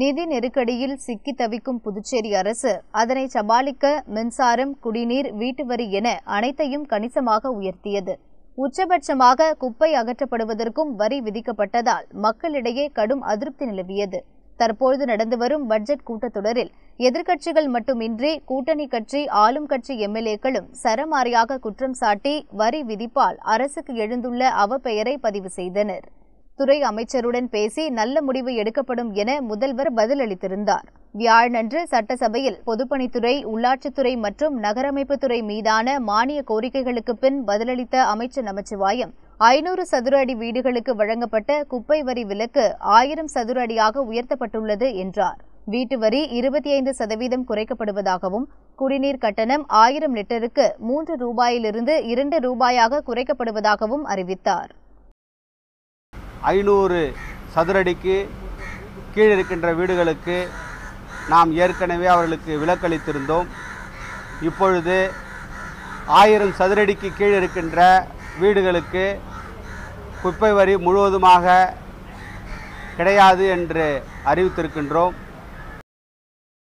நிதி நெருக்கடியில் சிக்கி தவிக்கும் புதுச்சேரி அரசு அதனை சமாளிக்க மின்சாரம் குடிநீர் வீட்டு வரி என அனைத்தையும் கணிசமாக உயர்த்தியது உச்சபட்சமாக குப்பை அகற்றப்படுவதற்கும் வரி விதிக்கப்பட்டதால் மக்களிடையே கடும் அதிருப்தி நிலவியது தற்போது நடந்து வரும் பட்ஜெட் கூட்டத்தொடரில் எதிர்க்கட்சிகள் மட்டுமின்றி கூட்டணி கட்சி ஆளும் கட்சி எம்எல்ஏக்களும் சரமாரியாக குற்றம் சாட்டி வரி விதிப்பால் அரசுக்கு எழுந்துள்ள அவப்பெயரை பதிவு செய்தனர் துறை அமைச்சருடன் பேசி நல்ல முடிவு எடுக்கப்படும் என முதல்வர் பதிலளித்திருந்தார் வியாழனன்று சட்டசபையில் பொதுப்பணித்துறை உள்ளாட்சித்துறை மற்றும் நகரமைப்புத்துறை மீதான மானிய கோரிக்கைகளுக்கு பின் பதிலளித்த அமைச்சர் நமச்சிவாயம் ஐநூறு சதுர அடி வீடுகளுக்கு வழங்கப்பட்ட குப்பை வரி விலக்கு ஆயிரம் சதுர அடியாக உயர்த்தப்பட்டுள்ளது என்றார் வீட்டு வரி இருபத்தி ஐந்து சதவீதம் குறைக்கப்படுவதாகவும் குடிநீர் கட்டணம் ஆயிரம் லிட்டருக்கு மூன்று ரூபாயிலிருந்து இரண்டு ரூபாயாக குறைக்கப்படுவதாகவும் அறிவித்தார் ஐநூறு சதுரடிக்கு கீழ் இருக்கின்ற வீடுகளுக்கு நாம் ஏற்கனவே அவர்களுக்கு விலக்களித்திருந்தோம் இப்பொழுது ஆயிரம் சதுரடிக்கு கீழ் இருக்கின்ற வீடுகளுக்கு குப்பை வரி முழுவதுமாக கிடையாது என்று அறிவித்திருக்கின்றோம்